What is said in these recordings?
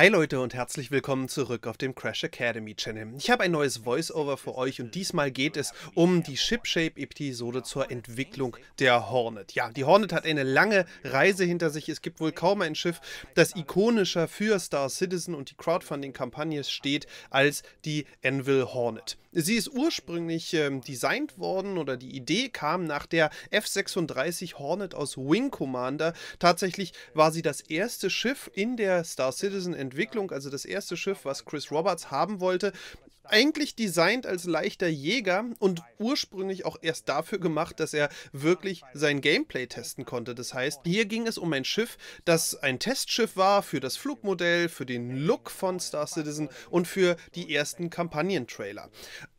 Hi Leute und herzlich willkommen zurück auf dem Crash Academy Channel. Ich habe ein neues Voiceover für euch und diesmal geht es um die Shipshape-Episode zur Entwicklung der Hornet. Ja, die Hornet hat eine lange Reise hinter sich. Es gibt wohl kaum ein Schiff, das ikonischer für Star Citizen und die Crowdfunding-Kampagne steht als die Anvil Hornet. Sie ist ursprünglich ähm, designt worden oder die Idee kam nach der F-36 Hornet aus Wing Commander. Tatsächlich war sie das erste Schiff in der Star Citizen Entwicklung, also das erste Schiff, was Chris Roberts haben wollte eigentlich designt als leichter Jäger und ursprünglich auch erst dafür gemacht, dass er wirklich sein Gameplay testen konnte. Das heißt, hier ging es um ein Schiff, das ein Testschiff war für das Flugmodell, für den Look von Star Citizen und für die ersten Kampagnentrailer.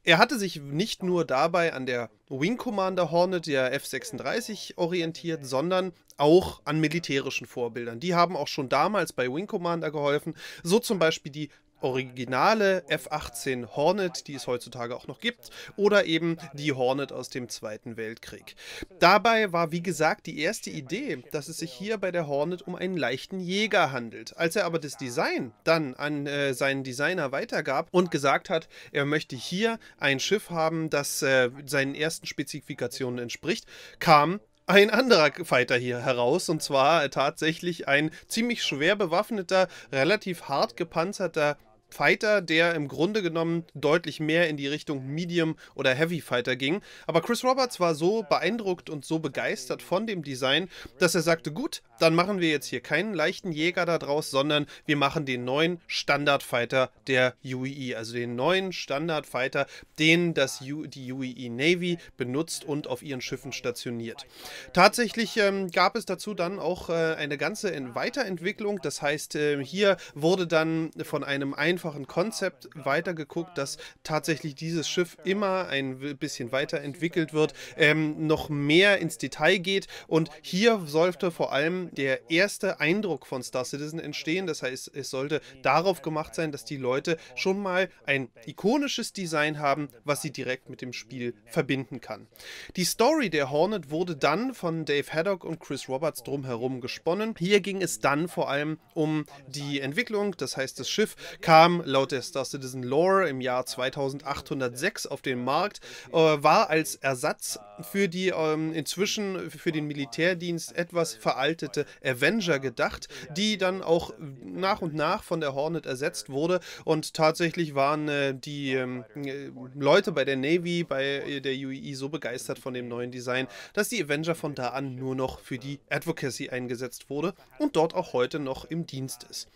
Er hatte sich nicht nur dabei an der Wing Commander Hornet der F-36 orientiert, sondern auch an militärischen Vorbildern. Die haben auch schon damals bei Wing Commander geholfen, so zum Beispiel die originale F-18 Hornet, die es heutzutage auch noch gibt, oder eben die Hornet aus dem Zweiten Weltkrieg. Dabei war, wie gesagt, die erste Idee, dass es sich hier bei der Hornet um einen leichten Jäger handelt. Als er aber das Design dann an äh, seinen Designer weitergab und gesagt hat, er möchte hier ein Schiff haben, das äh, seinen ersten Spezifikationen entspricht, kam ein anderer Fighter hier heraus und zwar tatsächlich ein ziemlich schwer bewaffneter, relativ hart gepanzerter Fighter, der im Grunde genommen deutlich mehr in die Richtung Medium oder Heavy Fighter ging. Aber Chris Roberts war so beeindruckt und so begeistert von dem Design, dass er sagte, gut, dann machen wir jetzt hier keinen leichten Jäger daraus, sondern wir machen den neuen Standardfighter der UEE, e. also den neuen Standardfighter, den das U die UEE e Navy benutzt und auf ihren Schiffen stationiert. Tatsächlich ähm, gab es dazu dann auch äh, eine ganze Weiterentwicklung, das heißt, äh, hier wurde dann von einem einfachen Konzept weitergeguckt, dass tatsächlich dieses Schiff immer ein bisschen weiterentwickelt wird, ähm, noch mehr ins Detail geht und hier sollte vor allem der erste Eindruck von Star Citizen entstehen. Das heißt, es sollte darauf gemacht sein, dass die Leute schon mal ein ikonisches Design haben, was sie direkt mit dem Spiel verbinden kann. Die Story der Hornet wurde dann von Dave Haddock und Chris Roberts drumherum gesponnen. Hier ging es dann vor allem um die Entwicklung. Das heißt, das Schiff kam laut der Star Citizen Lore im Jahr 2806 auf den Markt, äh, war als Ersatz für die ähm, inzwischen für den Militärdienst etwas veraltete erste Avenger gedacht, die dann auch nach und nach von der Hornet ersetzt wurde. Und tatsächlich waren äh, die ähm, äh, Leute bei der Navy, bei äh, der UEE so begeistert von dem neuen Design, dass die Avenger von da an nur noch für die Advocacy eingesetzt wurde und dort auch heute noch im Dienst ist.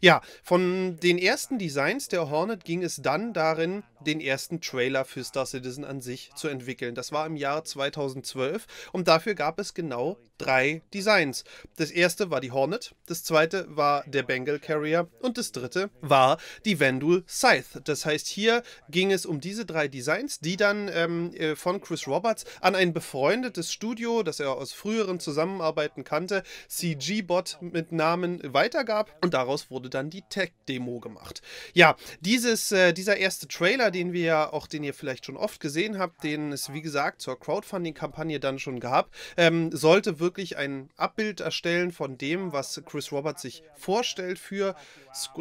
Ja, von den ersten Designs der Hornet ging es dann darin, den ersten Trailer für Star Citizen an sich zu entwickeln. Das war im Jahr 2012 und dafür gab es genau drei Designs. Das erste war die Hornet, das zweite war der Bengal Carrier und das dritte war die Vendul Scythe. Das heißt, hier ging es um diese drei Designs, die dann ähm, äh, von Chris Roberts an ein befreundetes Studio, das er aus früheren Zusammenarbeiten kannte, CG-Bot mit Namen weitergab und daraus wurde dann die Tech-Demo gemacht. Ja, dieses, äh, dieser erste Trailer, den wir ja auch, den ihr vielleicht schon oft gesehen habt, den es wie gesagt zur Crowdfunding-Kampagne dann schon gab, ähm, sollte wirklich ein Abbild erstellen Darstellen von dem, was Chris Roberts sich vorstellt für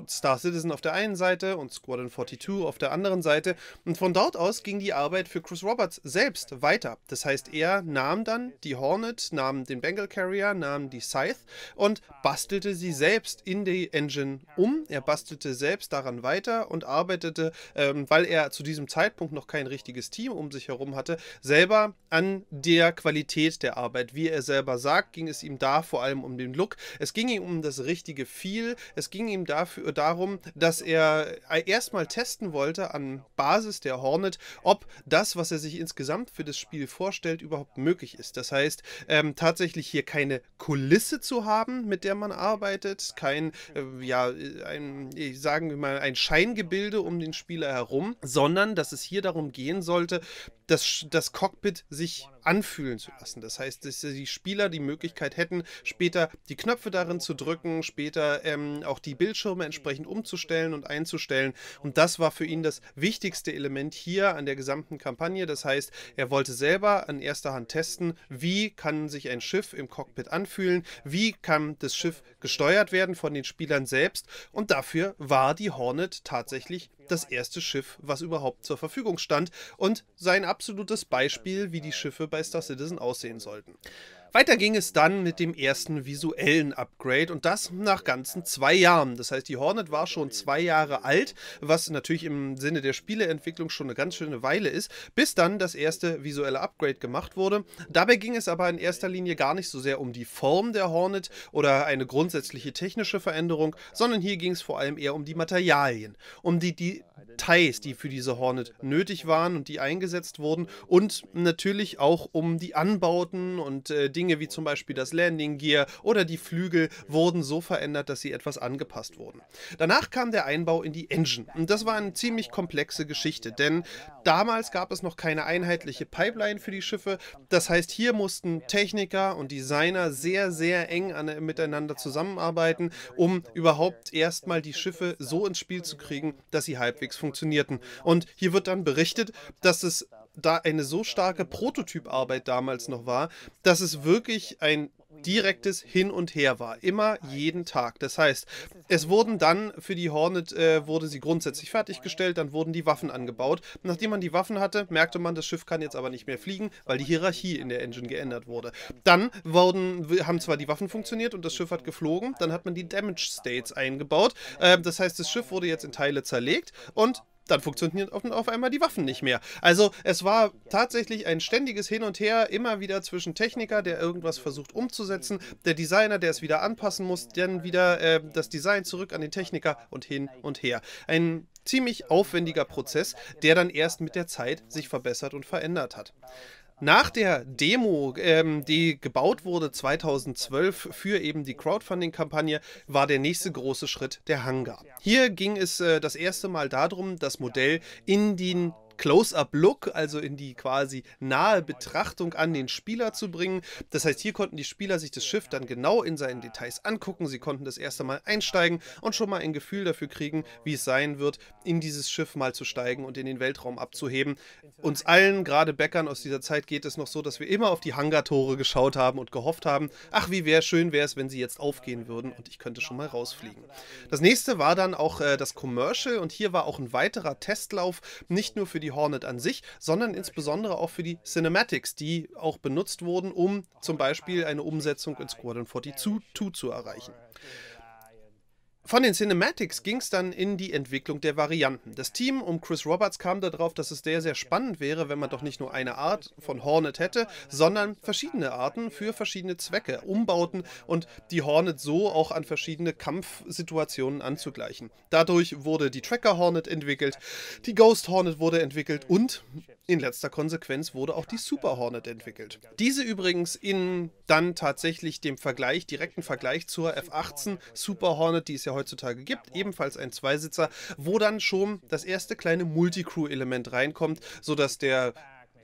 Star Citizen auf der einen Seite und Squadron 42 auf der anderen Seite. Und von dort aus ging die Arbeit für Chris Roberts selbst weiter. Das heißt, er nahm dann die Hornet, nahm den Bengal Carrier, nahm die Scythe und bastelte sie selbst in die Engine um. Er bastelte selbst daran weiter und arbeitete, ähm, weil er zu diesem Zeitpunkt noch kein richtiges Team um sich herum hatte, selber an der Qualität der Arbeit. Wie er selber sagt, ging es ihm da vor allem allem um den Look. Es ging ihm um das richtige Feel. Es ging ihm dafür, darum, dass er äh, erstmal testen wollte an Basis der Hornet, ob das, was er sich insgesamt für das Spiel vorstellt, überhaupt möglich ist. Das heißt, ähm, tatsächlich hier keine Kulisse zu haben, mit der man arbeitet, kein, äh, ja, ein, sagen wir mal, ein Scheingebilde um den Spieler herum, sondern dass es hier darum gehen sollte, dass das Cockpit sich anfühlen zu lassen. Das heißt, dass die Spieler die Möglichkeit hätten, später die Knöpfe darin zu drücken, später ähm, auch die Bildschirme entsprechend umzustellen und einzustellen. Und das war für ihn das wichtigste Element hier an der gesamten Kampagne. Das heißt, er wollte selber an erster Hand testen, wie kann sich ein Schiff im Cockpit anfühlen, wie kann das Schiff gesteuert werden von den Spielern selbst. Und dafür war die Hornet tatsächlich das erste Schiff, was überhaupt zur Verfügung stand und sein absolutes Beispiel, wie die Schiffe bei Star Citizen aussehen sollten. Weiter ging es dann mit dem ersten visuellen Upgrade und das nach ganzen zwei Jahren. Das heißt, die Hornet war schon zwei Jahre alt, was natürlich im Sinne der Spieleentwicklung schon eine ganz schöne Weile ist, bis dann das erste visuelle Upgrade gemacht wurde. Dabei ging es aber in erster Linie gar nicht so sehr um die Form der Hornet oder eine grundsätzliche technische Veränderung, sondern hier ging es vor allem eher um die Materialien, um die, Details, die für diese Hornet nötig waren und die eingesetzt wurden und natürlich auch um die Anbauten und äh, Dinge, Dinge wie zum Beispiel das Landing Gear oder die Flügel wurden so verändert, dass sie etwas angepasst wurden. Danach kam der Einbau in die Engine. Und das war eine ziemlich komplexe Geschichte, denn damals gab es noch keine einheitliche Pipeline für die Schiffe. Das heißt, hier mussten Techniker und Designer sehr, sehr eng an, miteinander zusammenarbeiten, um überhaupt erstmal die Schiffe so ins Spiel zu kriegen, dass sie halbwegs funktionierten. Und hier wird dann berichtet, dass es da eine so starke Prototyparbeit damals noch war, dass es wirklich ein direktes Hin und Her war. Immer jeden Tag. Das heißt, es wurden dann für die Hornet, äh, wurde sie grundsätzlich fertiggestellt, dann wurden die Waffen angebaut. Nachdem man die Waffen hatte, merkte man, das Schiff kann jetzt aber nicht mehr fliegen, weil die Hierarchie in der Engine geändert wurde. Dann wurden, haben zwar die Waffen funktioniert und das Schiff hat geflogen, dann hat man die Damage States eingebaut. Äh, das heißt, das Schiff wurde jetzt in Teile zerlegt und dann funktionieren auf, einmal die Waffen nicht mehr. Also es war tatsächlich ein ständiges Hin und Her, immer wieder zwischen Techniker, der irgendwas versucht umzusetzen, der Designer, der es wieder anpassen muss, dann wieder äh, das Design zurück an den Techniker und hin und her. Ein ziemlich aufwendiger Prozess, der dann erst mit der Zeit sich verbessert und verändert hat nach der Demo, ähm, die gebaut wurde 2012 für eben die Crowdfunding-Kampagne, war der nächste große Schritt der Hangar. Hier ging es äh, das erste Mal darum, das Modell in den Close-Up-Look, also in die quasi nahe Betrachtung an den Spieler zu bringen. Das heißt, hier konnten die Spieler sich das Schiff dann genau in seinen Details angucken. Sie konnten das erste Mal einsteigen und schon mal ein Gefühl dafür kriegen, wie es sein wird, in dieses Schiff mal zu steigen und in den Weltraum abzuheben. Uns allen, gerade Bäckern aus dieser Zeit, geht es noch so, dass wir immer auf die Hangartore geschaut haben und gehofft haben, ach, wie wäre schön wäre es, wenn sie jetzt aufgehen würden und ich könnte schon mal rausfliegen. Das nächste war dann auch äh, das Commercial und hier war auch ein weiterer Testlauf, nicht nur für die die Hornet an sich, sondern insbesondere auch für die Cinematics, die auch benutzt wurden, um zum Beispiel eine Umsetzung in Squadron 42 zu erreichen. Von den Cinematics ging es dann in die Entwicklung der Varianten. Das Team um Chris Roberts kam darauf, dass es sehr, sehr spannend wäre, wenn man doch nicht nur eine Art von Hornet hätte, sondern verschiedene Arten für verschiedene Zwecke, Umbauten und die Hornet so auch an verschiedene Kampfsituationen anzugleichen. Dadurch wurde die Tracker Hornet entwickelt, die Ghost Hornet wurde entwickelt und in letzter Konsequenz wurde auch die Super Hornet entwickelt. Diese übrigens in dann tatsächlich dem Vergleich, direkten Vergleich zur F-18 Super Hornet, die es ja heutzutage gibt, ebenfalls ein Zweisitzer, wo dann schon das erste kleine Multicrew-Element reinkommt, sodass der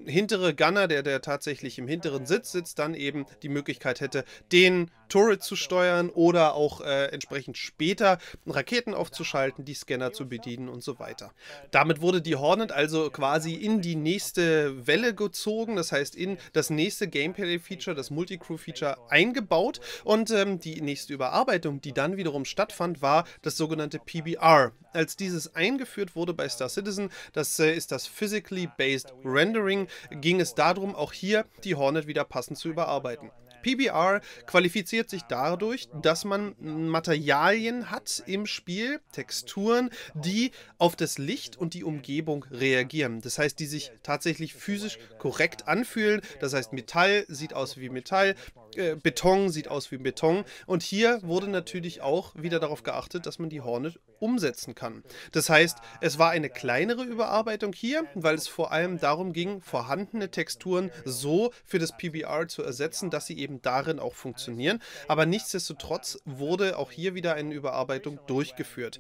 hintere Gunner, der, der tatsächlich im hinteren Sitz genau. sitzt, dann eben die Möglichkeit hätte, den Turret zu steuern oder auch äh, entsprechend später Raketen aufzuschalten, die Scanner zu bedienen und so ah, weiter. Damit wurde die Hornet also genau, quasi in die nächste Welle gezogen, das heißt in das nächste Gameplay-Feature, das Multicrew-Feature eingebaut und ähm, die nächste Überarbeitung, die dann wiederum stattfand, war das sogenannte PBR. Als dieses eingeführt wurde bei Star Citizen, das äh, ist das Physically Based Rendering, ging es darum, auch hier die Hornet wieder passend zu überarbeiten. PBR qualifiziert sich dadurch, dass man Materialien hat im Spiel, Texturen, die auf das Licht und die Umgebung reagieren. Das heißt, die sich tatsächlich physisch korrekt anfühlen. Das heißt, Metall sieht aus wie Metall, äh, Beton sieht aus wie Beton. Und hier wurde natürlich auch wieder darauf geachtet, dass man die Hornet umsetzen kann. Das heißt, es war eine kleinere Überarbeitung hier, weil es vor allem darum ging, vorhandene Texturen so für das PBR zu ersetzen, dass sie eben darin auch funktionieren. Aber nichtsdestotrotz wurde auch hier wieder eine Überarbeitung durchgeführt.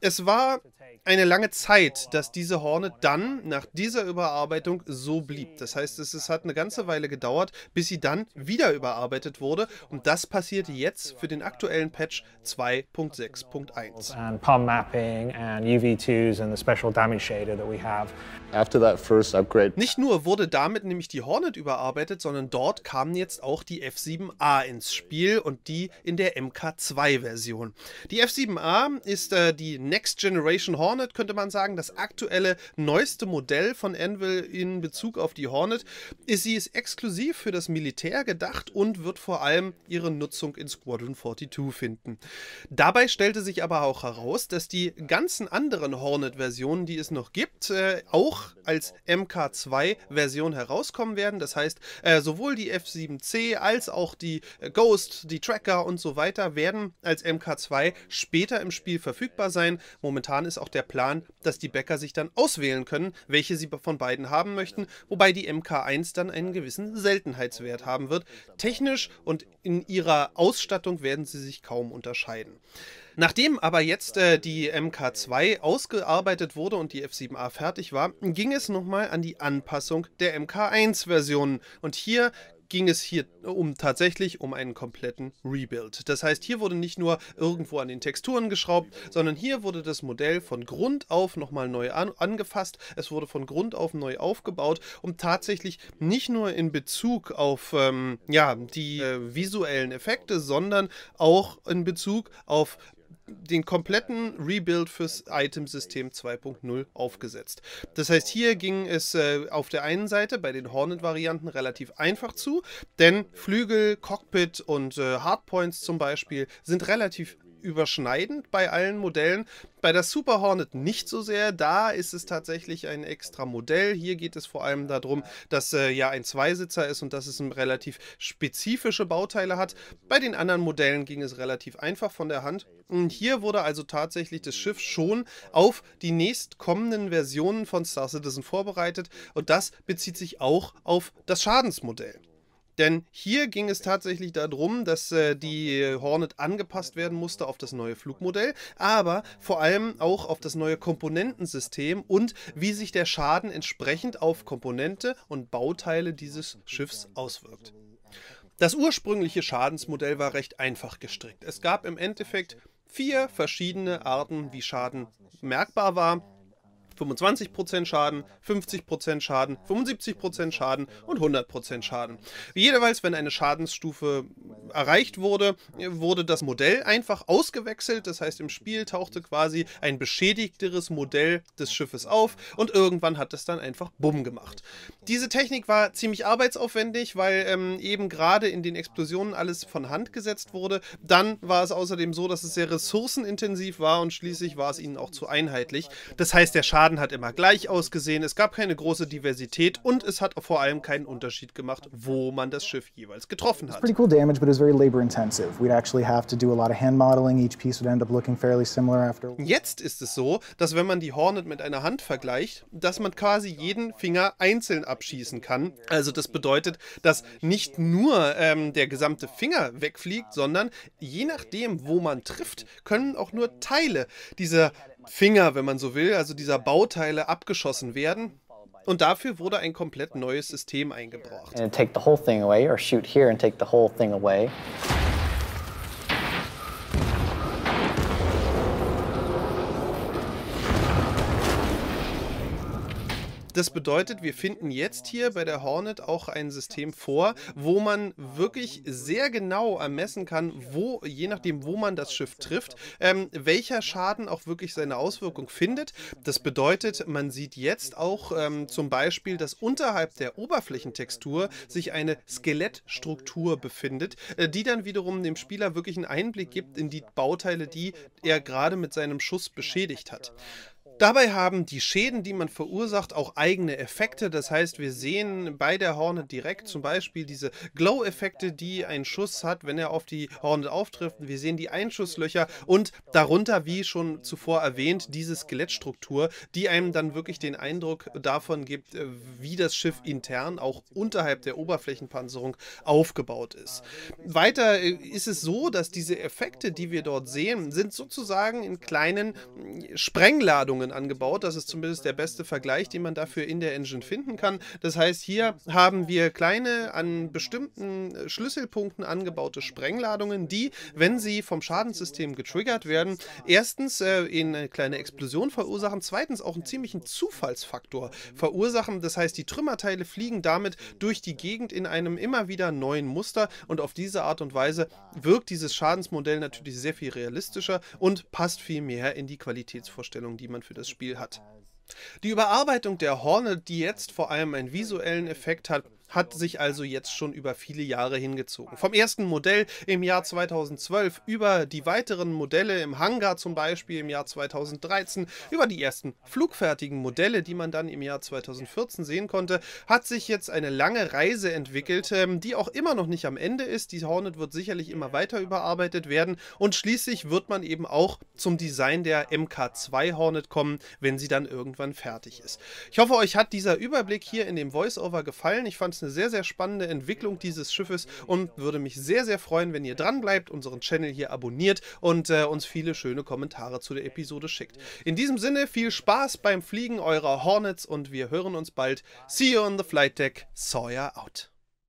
Es war eine lange Zeit, dass diese Hornet dann nach dieser Überarbeitung so blieb. Das heißt, es, es hat eine ganze Weile gedauert, bis sie dann wieder überarbeitet wurde. Und das passiert jetzt für den aktuellen Patch 2.6.1. And palm mapping and UV2s and the special damage shader that we have. After that first upgrade. Nicht nur wurde damit nämlich die Hornet überarbeitet, sondern dort kamen jetzt auch die F7A ins Spiel und die in der MK2 Version. Die F7A ist äh, die Next Generation Hornet Hornet könnte man sagen, das aktuelle neueste Modell von Anvil in Bezug auf die Hornet ist, sie ist exklusiv für das Militär gedacht und wird vor allem ihre Nutzung in Squadron 42 finden. Dabei stellte sich aber auch heraus, dass die ganzen anderen Hornet-Versionen, die es noch gibt, äh, auch als MK2-Version herauskommen werden. Das heißt, äh, sowohl die F7C als auch die äh, Ghost, die Tracker und so weiter werden als MK2 später im Spiel verfügbar sein. Momentan ist auch der Plan, dass die Bäcker sich dann auswählen können, welche sie von beiden haben möchten, wobei die MK1 dann einen gewissen Seltenheitswert haben wird. Technisch und in ihrer Ausstattung werden sie sich kaum unterscheiden. Nachdem aber jetzt äh, die MK2 ausgearbeitet wurde und die F7A fertig war, ging es nochmal an die Anpassung der MK1-Versionen. Und hier ging es hier äh, um tatsächlich um einen kompletten Rebuild. Das heißt, hier wurde nicht nur irgendwo an den Texturen geschraubt, sondern hier wurde das Modell von Grund auf nochmal neu an angefasst. Es wurde von Grund auf neu aufgebaut, um tatsächlich nicht nur in Bezug auf ähm, ja, die äh, visuellen Effekte, sondern auch in Bezug auf den kompletten Rebuild fürs Item-System 2.0 aufgesetzt. Das heißt, hier ging es äh, auf der einen Seite bei den Hornet-Varianten relativ einfach zu, denn Flügel, Cockpit und äh, Hardpoints zum Beispiel sind relativ überschneidend bei allen Modellen. Bei der Super Hornet nicht so sehr. Da ist es tatsächlich ein extra Modell. Hier geht es vor allem darum, dass äh, ja ein Zweisitzer ist und dass es ein relativ spezifische Bauteile hat. Bei den anderen Modellen ging es relativ einfach von der Hand. Und hier wurde also tatsächlich das Schiff schon auf die nächstkommenden Versionen von Star Citizen vorbereitet. Und das bezieht sich auch auf das Schadensmodell. Denn hier ging es tatsächlich darum, dass äh, die äh, Hornet angepasst werden musste auf das neue Flugmodell, aber vor allem auch auf das neue Komponentensystem und wie sich der Schaden entsprechend auf Komponente und Bauteile dieses Schiffs auswirkt. Das ursprüngliche Schadensmodell war recht einfach gestrickt. Es gab im Endeffekt vier verschiedene Arten, wie Schaden merkbar war 25% Schaden, 50% Schaden, 75% Schaden und 100% Schaden. Jeweils, wenn eine Schadensstufe erreicht wurde, wurde das Modell einfach ausgewechselt. Das heißt, im Spiel tauchte quasi ein beschädigteres Modell des Schiffes auf und irgendwann hat es dann einfach bumm gemacht. Diese Technik war ziemlich arbeitsaufwendig, weil ähm, eben gerade in den Explosionen alles von Hand gesetzt wurde. Dann war es außerdem so, dass es sehr ressourcenintensiv war und schließlich war es ihnen auch zu einheitlich. Das heißt, der Schaden Laden hat immer gleich ausgesehen, es gab keine große Diversität und es hat vor allem keinen Unterschied gemacht, wo man das Schiff jeweils getroffen hat. pretty cool damage, but it's very labor intensive. We'd actually have to do a lot of hand modeling. Each piece would end up looking fairly similar after. Jetzt ist es so, dass wenn man die Hornet mit einer Hand vergleicht, dass man quasi jeden Finger einzeln abschießen kann. Also das bedeutet, dass nicht nur ähm, der gesamte Finger wegfliegt, sondern je nachdem, wo man trifft, können auch nur Teile dieser Finger, wenn man so will, also dieser Bauteile abgeschossen werden. Und dafür wurde ein komplett neues System eingebracht. And take the whole thing away or shoot here and take the whole thing away. Das bedeutet, wir finden jetzt hier bei der Hornet auch ein System vor, wo man wirklich sehr genau ermessen kann, wo, je nachdem, wo man das Schiff trifft, ähm, welcher Schaden auch wirklich seine Auswirkung findet. Das bedeutet, man sieht jetzt auch ähm, zum Beispiel, dass unterhalb der Oberflächentextur sich eine Skelettstruktur befindet, äh, die dann wiederum dem Spieler wirklich einen Einblick gibt in die Bauteile, die er gerade mit seinem Schuss beschädigt hat. Dabei haben die Schäden, die man verursacht, auch eigene Effekte. Das heißt, wir sehen bei der Hornet direkt zum Beispiel diese Glow-Effekte, die ein Schuss hat, wenn er auf die Hornet auftrifft. Wir sehen die Einschusslöcher und darunter, wie schon zuvor erwähnt, diese Skelettstruktur, die einem dann wirklich den Eindruck davon gibt, äh, wie das Schiff intern auch unterhalb der Oberflächenpanzerung aufgebaut ist. Weiter äh, ist es so, dass diese Effekte, die wir dort sehen, sind sozusagen in kleinen äh, Sprengladungen Engine angebaut. Das ist zumindest der beste Vergleich, den man dafür in der Engine finden kann. Das heißt, hier haben wir kleine, an bestimmten äh, Schlüsselpunkten angebaute Sprengladungen, die, wenn sie vom Schadenssystem getriggert werden, erstens äh, eine kleine Explosion verursachen, zweitens auch einen ziemlichen Zufallsfaktor verursachen. Das heißt, die Trümmerteile fliegen damit durch die Gegend in einem immer wieder neuen Muster und auf diese Art und Weise wirkt dieses Schadensmodell natürlich sehr viel realistischer und passt viel mehr in die Qualitätsvorstellung, die man für das Spiel hat. Die Überarbeitung der Hornet, die jetzt vor allem einen visuellen Effekt hat, hat sich also jetzt schon über viele Jahre hingezogen. Vom ersten Modell im Jahr 2012 über die weiteren Modelle im Hangar zum Beispiel im Jahr 2013, über die ersten flugfertigen Modelle, die man dann im Jahr 2014 sehen konnte, hat sich jetzt eine lange Reise entwickelt, ähm, die auch immer noch nicht am Ende ist. Die Hornet wird sicherlich immer weiter überarbeitet werden und schließlich wird man eben auch zum Design der MK2 Hornet kommen, wenn sie dann irgendwann fertig ist. Ich hoffe, euch hat dieser Überblick hier in dem Voiceover gefallen. Ich fand ist eine sehr, sehr spannende Entwicklung dieses Schiffes und würde mich sehr, sehr freuen, wenn ihr dranbleibt, unseren Channel hier abonniert und äh, uns viele schöne Kommentare zu der Episode schickt. In diesem Sinne, viel Spaß beim Fliegen eurer Hornets und wir hören uns bald. See you on the flight deck. Sawyer out.